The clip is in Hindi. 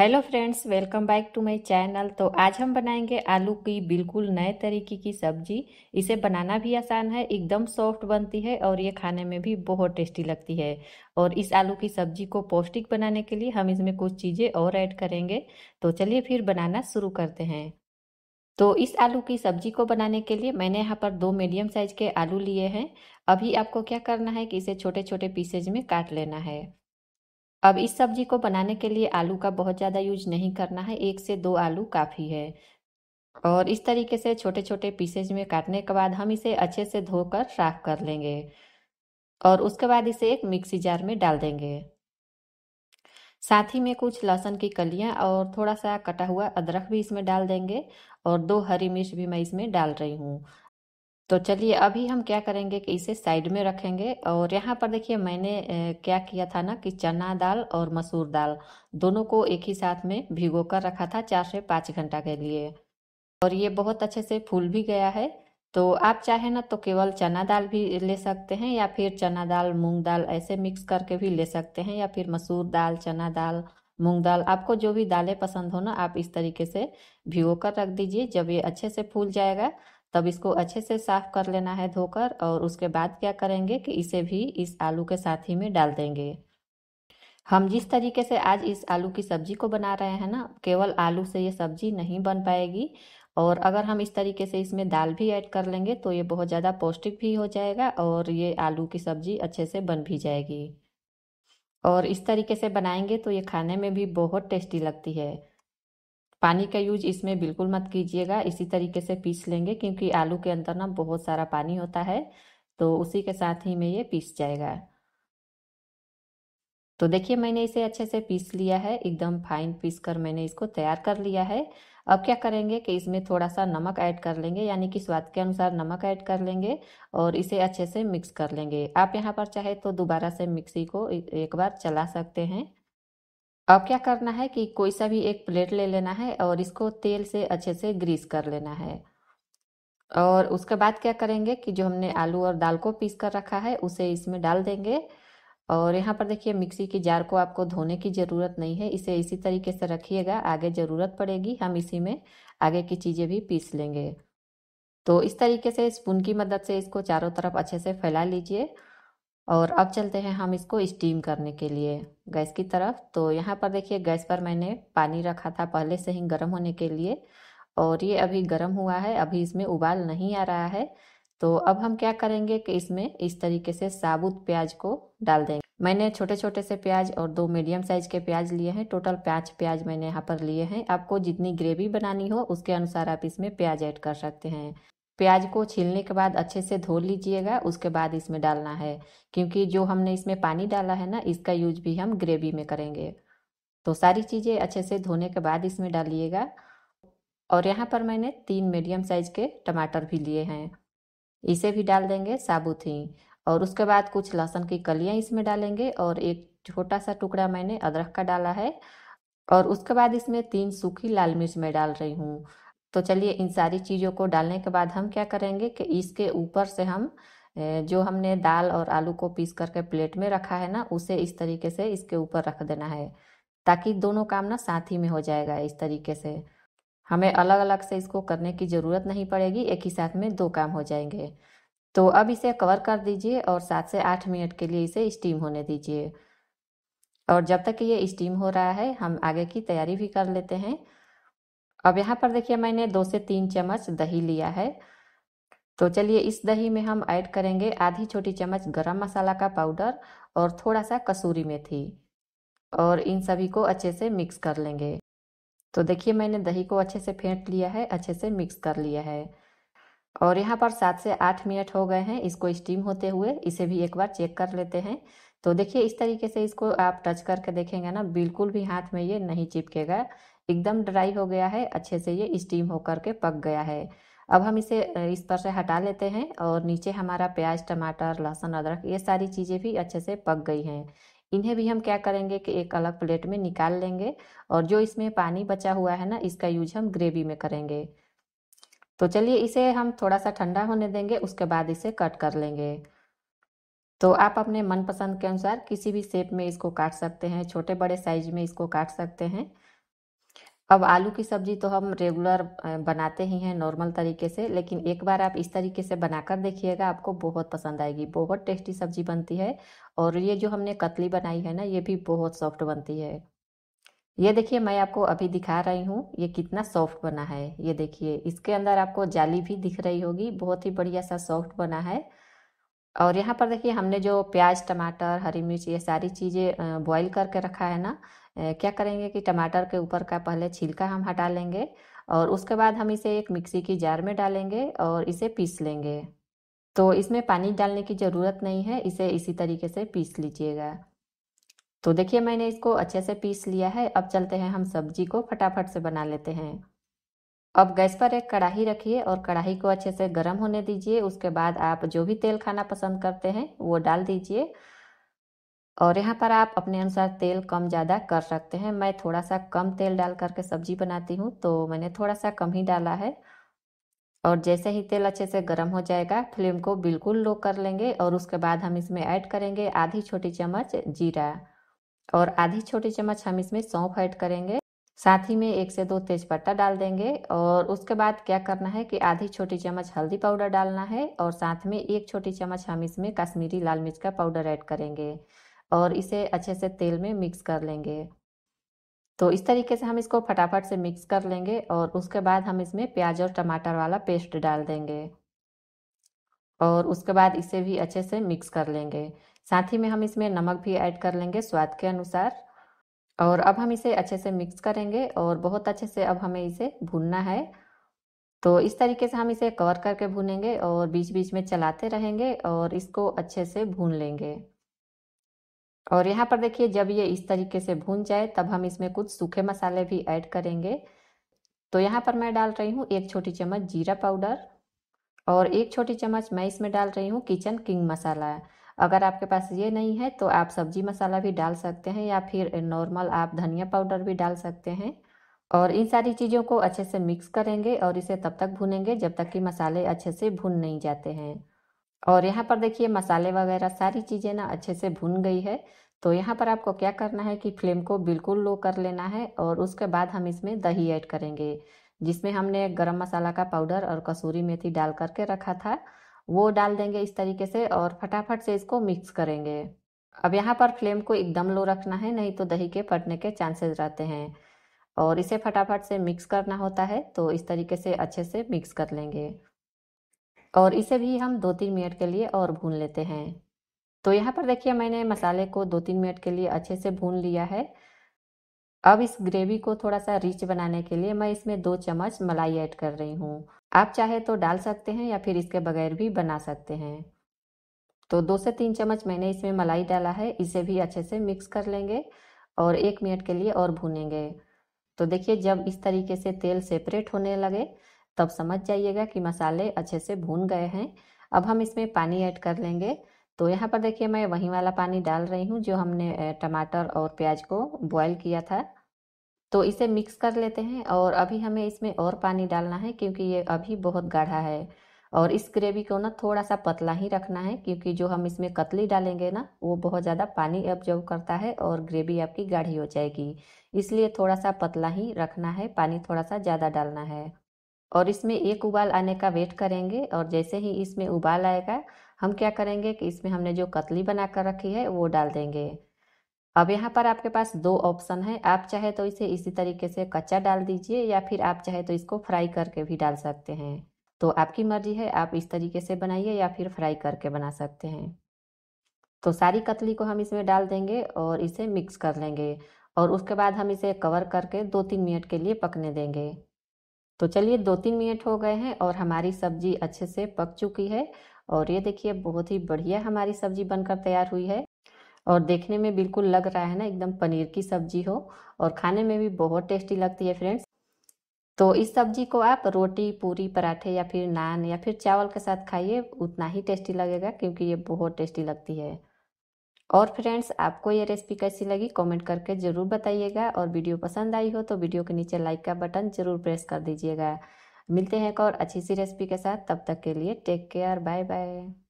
hello friends welcome back to my channel तो आज हम बनाएंगे आलू की बिल्कुल नए तरीके की सब्जी इसे बनाना भी आसान है एकदम सॉफ्ट बनती है और ये खाने में भी बहुत टेस्टी लगती है और इस आलू की सब्जी को पौष्टिक बनाने के लिए हम इसमें कुछ चीज़ें और ऐड करेंगे तो चलिए फिर बनाना शुरू करते हैं तो इस आलू की सब्जी को बनाने के लिए मैंने यहाँ पर दो मीडियम साइज के आलू लिए हैं अभी आपको क्या करना है कि इसे छोटे छोटे पीसेज में काट लेना है अब इस सब्जी को बनाने के लिए आलू का बहुत ज़्यादा यूज नहीं करना है एक से दो आलू काफ़ी है और इस तरीके से छोटे छोटे पीसेज में काटने के बाद हम इसे अच्छे से धोकर साफ कर लेंगे और उसके बाद इसे एक मिक्सी जार में डाल देंगे साथ ही में कुछ लहसुन की कलियां और थोड़ा सा कटा हुआ अदरक भी इसमें डाल देंगे और दो हरी मिर्च भी मैं इसमें डाल रही हूँ तो चलिए अभी हम क्या करेंगे कि इसे साइड में रखेंगे और यहाँ पर देखिए मैंने क्या किया था ना कि चना दाल और मसूर दाल दोनों को एक ही साथ में भिगो कर रखा था चार से पाँच घंटा के लिए और ये बहुत अच्छे से फूल भी गया है तो आप चाहे ना तो केवल चना दाल भी ले सकते हैं या फिर चना दाल मूंग दाल ऐसे मिक्स करके भी ले सकते हैं या फिर मसूर दाल चना दाल मूंग दाल आपको जो भी दालें पसंद हो ना आप इस तरीके से भिगो कर रख दीजिए जब ये अच्छे से फूल जाएगा तब इसको अच्छे से साफ कर लेना है धोकर और उसके बाद क्या करेंगे कि इसे भी इस आलू के साथ ही में डाल देंगे हम जिस तरीके से आज इस आलू की सब्जी को बना रहे हैं ना केवल आलू से ये सब्जी नहीं बन पाएगी और अगर हम इस तरीके से इसमें दाल भी ऐड कर लेंगे तो ये बहुत ज़्यादा पौष्टिक भी हो जाएगा और ये आलू की सब्जी अच्छे से बन भी जाएगी और इस तरीके से बनाएंगे तो ये खाने में भी बहुत टेस्टी लगती है पानी का यूज इसमें बिल्कुल मत कीजिएगा इसी तरीके से पीस लेंगे क्योंकि आलू के अंदर ना बहुत सारा पानी होता है तो उसी के साथ ही में ये पीस जाएगा तो देखिए मैंने इसे अच्छे से पीस लिया है एकदम फाइन पीस कर मैंने इसको तैयार कर लिया है अब क्या करेंगे कि इसमें थोड़ा सा नमक ऐड कर लेंगे यानी कि स्वाद के अनुसार नमक ऐड कर लेंगे और इसे अच्छे से मिक्स कर लेंगे आप यहाँ पर चाहे तो दोबारा से मिक्सी को एक बार चला सकते हैं अब क्या करना है कि कोई सा भी एक प्लेट ले लेना है और इसको तेल से अच्छे से ग्रीस कर लेना है और उसके बाद क्या करेंगे कि जो हमने आलू और दाल को पीस कर रखा है उसे इसमें डाल देंगे और यहाँ पर देखिए मिक्सी की जार को आपको धोने की ज़रूरत नहीं है इसे इसी तरीके से रखिएगा आगे ज़रूरत पड़ेगी हम इसी में आगे की चीज़ें भी पीस लेंगे तो इस तरीके से स्पून की मदद से इसको चारों तरफ अच्छे से फैला लीजिए और अब चलते हैं हम इसको स्टीम करने के लिए गैस की तरफ तो यहाँ पर देखिए गैस पर मैंने पानी रखा था पहले से ही गर्म होने के लिए और ये अभी गर्म हुआ है अभी इसमें उबाल नहीं आ रहा है तो अब हम क्या करेंगे कि इसमें इस तरीके से साबुत प्याज को डाल देंगे मैंने छोटे छोटे से प्याज और दो मीडियम साइज के प्याज लिए हैं टोटल पाँच प्याज मैंने यहाँ पर लिए हैं आपको जितनी ग्रेवी बनानी हो उसके अनुसार आप इसमें प्याज ऐड कर सकते हैं प्याज को छीलने के बाद अच्छे से धो लीजिएगा उसके बाद इसमें डालना है क्योंकि जो हमने इसमें पानी डाला है ना इसका यूज भी हम ग्रेवी में करेंगे तो सारी चीज़ें अच्छे से धोने के बाद इसमें डालिएगा और यहाँ पर मैंने तीन मीडियम साइज़ के टमाटर भी लिए हैं इसे भी डाल देंगे साबुत ही और उसके बाद कुछ लहसुन की कलियाँ इसमें डालेंगे और एक छोटा सा टुकड़ा मैंने अदरक का डाला है और उसके बाद इसमें तीन सूखी लाल मिर्च मैं डाल रही हूँ तो चलिए इन सारी चीज़ों को डालने के बाद हम क्या करेंगे कि इसके ऊपर से हम जो हमने दाल और आलू को पीस करके प्लेट में रखा है ना उसे इस तरीके से इसके ऊपर रख देना है ताकि दोनों काम ना साथ ही में हो जाएगा इस तरीके से हमें अलग अलग से इसको करने की ज़रूरत नहीं पड़ेगी एक ही साथ में दो काम हो जाएंगे तो अब इसे कवर कर दीजिए और सात से आठ मिनट के लिए इसे स्टीम होने दीजिए और जब तक ये स्टीम हो रहा है हम आगे की तैयारी भी कर लेते हैं अब यहाँ पर देखिए मैंने दो से तीन चम्मच दही लिया है तो चलिए इस दही में हम ऐड करेंगे आधी छोटी चम्मच गरम मसाला का पाउडर और थोड़ा सा कसूरी मेथी और इन सभी को अच्छे से मिक्स कर लेंगे तो देखिए मैंने दही को अच्छे से फेंट लिया है अच्छे से मिक्स कर लिया है और यहाँ पर सात से आठ मिनट हो गए हैं इसको स्टीम होते हुए इसे भी एक बार चेक कर लेते हैं तो देखिए इस तरीके से इसको आप टच करके देखेंगे ना बिल्कुल भी हाथ में ये नहीं चिपकेगा एकदम ड्राई हो गया है अच्छे से ये स्टीम होकर के पक गया है अब हम इसे इस पर से हटा लेते हैं और नीचे हमारा प्याज टमाटर लहसुन अदरक ये सारी चीज़ें भी अच्छे से पक गई हैं इन्हें भी हम क्या करेंगे कि एक अलग प्लेट में निकाल लेंगे और जो इसमें पानी बचा हुआ है ना इसका यूज हम ग्रेवी में करेंगे तो चलिए इसे हम थोड़ा सा ठंडा होने देंगे उसके बाद इसे कट कर लेंगे तो आप अपने मनपसंद के अनुसार किसी भी शेप में इसको काट सकते हैं छोटे बड़े साइज में इसको काट सकते हैं अब आलू की सब्जी तो हम रेगुलर बनाते ही हैं नॉर्मल तरीके से लेकिन एक बार आप इस तरीके से बनाकर देखिएगा आपको बहुत पसंद आएगी बहुत टेस्टी सब्जी बनती है और ये जो हमने कतली बनाई है ना ये भी बहुत सॉफ्ट बनती है ये देखिए मैं आपको अभी दिखा रही हूँ ये कितना सॉफ्ट बना है ये देखिए इसके अंदर आपको जाली भी दिख रही होगी बहुत ही बढ़िया सा सॉफ्ट बना है और यहाँ पर देखिए हमने जो प्याज टमाटर हरी मिर्च ये सारी चीज़ें बॉईल करके रखा है ना क्या करेंगे कि टमाटर के ऊपर का पहले छिलका हम हटा लेंगे और उसके बाद हम इसे एक मिक्सी की जार में डालेंगे और इसे पीस लेंगे तो इसमें पानी डालने की ज़रूरत नहीं है इसे इसी तरीके से पीस लीजिएगा तो देखिए मैंने इसको अच्छे से पीस लिया है अब चलते हैं हम सब्जी को फटाफट से बना लेते हैं अब गैस पर एक कढ़ाई रखिए और कढ़ाई को अच्छे से गर्म होने दीजिए उसके बाद आप जो भी तेल खाना पसंद करते हैं वो डाल दीजिए और यहाँ पर आप अपने अनुसार तेल कम ज़्यादा कर सकते हैं मैं थोड़ा सा कम तेल डाल करके सब्जी बनाती हूँ तो मैंने थोड़ा सा कम ही डाला है और जैसे ही तेल अच्छे से गर्म हो जाएगा फ्लेम को बिल्कुल लो कर लेंगे और उसके बाद हम इसमें ऐड करेंगे आधी छोटी चम्मच जीरा और आधी छोटी चम्मच हम इसमें सौंफ ऐड करेंगे साथ ही में एक से दो तेजपत्ता डाल देंगे और उसके बाद क्या करना है कि आधी छोटी चम्मच हल्दी पाउडर डालना है और साथ में एक छोटी चम्मच हम इसमें कश्मीरी लाल मिर्च का पाउडर ऐड करेंगे और इसे अच्छे से तेल में मिक्स कर लेंगे तो इस तरीके से हम इसको फटाफट से मिक्स कर लेंगे और उसके बाद हम इसमें प्याज और टमाटर वाला पेस्ट डाल देंगे और उसके बाद इसे भी अच्छे से मिक्स कर लेंगे साथ ही में हम इसमें नमक भी ऐड कर लेंगे स्वाद के अनुसार और अब हम इसे अच्छे से मिक्स करेंगे और बहुत अच्छे से अब हमें इसे भूनना है तो इस तरीके से हम इसे कवर करके भूनेंगे और बीच बीच में चलाते रहेंगे और इसको अच्छे से भून लेंगे और यहाँ पर देखिए जब ये इस तरीके से भून जाए तब हम इसमें कुछ सूखे मसाले भी ऐड करेंगे तो यहाँ पर मैं डाल रही हूँ एक छोटी चम्मच जीरा पाउडर और एक छोटी चम्मच मैं इसमें डाल रही हूँ किचन किंग मसाला अगर आपके पास ये नहीं है तो आप सब्जी मसाला भी डाल सकते हैं या फिर नॉर्मल आप धनिया पाउडर भी डाल सकते हैं और इन सारी चीज़ों को अच्छे से मिक्स करेंगे और इसे तब तक भूनेंगे जब तक कि मसाले अच्छे से भून नहीं जाते हैं और यहाँ पर देखिए मसाले वगैरह सारी चीज़ें ना अच्छे से भुन गई है तो यहाँ पर आपको क्या करना है कि फ्लेम को बिल्कुल लो कर लेना है और उसके बाद हम इसमें दही ऐड करेंगे जिसमें हमने गरम मसाला का पाउडर और कसूरी मेथी डाल करके रखा था वो डाल देंगे इस तरीके से और फटाफट से इसको मिक्स करेंगे अब यहाँ पर फ्लेम को एकदम लो रखना है नहीं तो दही के फटने के चांसेस रहते हैं और इसे फटाफट से मिक्स करना होता है तो इस तरीके से अच्छे से मिक्स कर लेंगे और इसे भी हम दो तीन मिनट के लिए और भून लेते हैं तो यहाँ पर देखिए मैंने मसाले को दो तीन मिनट के लिए अच्छे से भून लिया है अब इस ग्रेवी को थोड़ा सा रिच बनाने के लिए मैं इसमें दो चम्मच मलाई ऐड कर रही हूँ आप चाहे तो डाल सकते हैं या फिर इसके बगैर भी बना सकते हैं तो दो से तीन चम्मच मैंने इसमें मलाई डाला है इसे भी अच्छे से मिक्स कर लेंगे और एक मिनट के लिए और भूनेंगे तो देखिए जब इस तरीके से तेल सेपरेट होने लगे तब समझ जाइएगा कि मसाले अच्छे से भून गए हैं अब हम इसमें पानी ऐड कर लेंगे तो यहाँ पर देखिए मैं वही वाला पानी डाल रही हूँ जो हमने टमाटर और प्याज को बॉयल किया था तो इसे मिक्स कर लेते हैं और अभी हमें इसमें और पानी डालना है क्योंकि ये अभी बहुत गाढ़ा है और इस ग्रेवी को ना थोड़ा सा पतला ही रखना है क्योंकि जो हम इसमें कतली डालेंगे ना वो बहुत ज़्यादा पानी ऑब्जर्व करता है और ग्रेवी आपकी गाढ़ी हो जाएगी इसलिए थोड़ा सा पतला ही रखना है पानी थोड़ा सा ज़्यादा डालना है और इसमें एक उबाल आने का वेट करेंगे और जैसे ही इसमें उबाल आएगा हम क्या करेंगे कि इसमें हमने जो कतली बना कर रखी है वो डाल देंगे अब यहाँ पर आपके पास दो ऑप्शन है आप चाहे तो इसे इसी तरीके से कच्चा डाल दीजिए या फिर आप चाहे तो इसको फ्राई करके भी डाल सकते हैं तो आपकी मर्जी है आप इस तरीके से बनाइए या फिर फ्राई करके बना सकते हैं तो सारी कतली को हम इसमें डाल देंगे और इसे मिक्स कर लेंगे और उसके बाद हम इसे कवर करके दो तीन मिनट के लिए पकने देंगे तो चलिए दो तीन मिनट हो गए हैं और हमारी सब्जी अच्छे से पक चुकी है और ये देखिए बहुत ही बढ़िया हमारी सब्जी बनकर तैयार हुई है और देखने में बिल्कुल लग रहा है ना एकदम पनीर की सब्जी हो और खाने में भी बहुत टेस्टी लगती है फ्रेंड्स तो इस सब्जी को आप रोटी पूरी पराठे या फिर नान या फिर चावल के साथ खाइए उतना ही टेस्टी लगेगा क्योंकि ये बहुत टेस्टी लगती है और फ्रेंड्स आपको ये रेसिपी कैसी लगी कमेंट करके ज़रूर बताइएगा और वीडियो पसंद आई हो तो वीडियो के नीचे लाइक का बटन ज़रूर प्रेस कर दीजिएगा मिलते हैं एक और अच्छी सी रेसिपी के साथ तब तक के लिए टेक केयर बाय बाय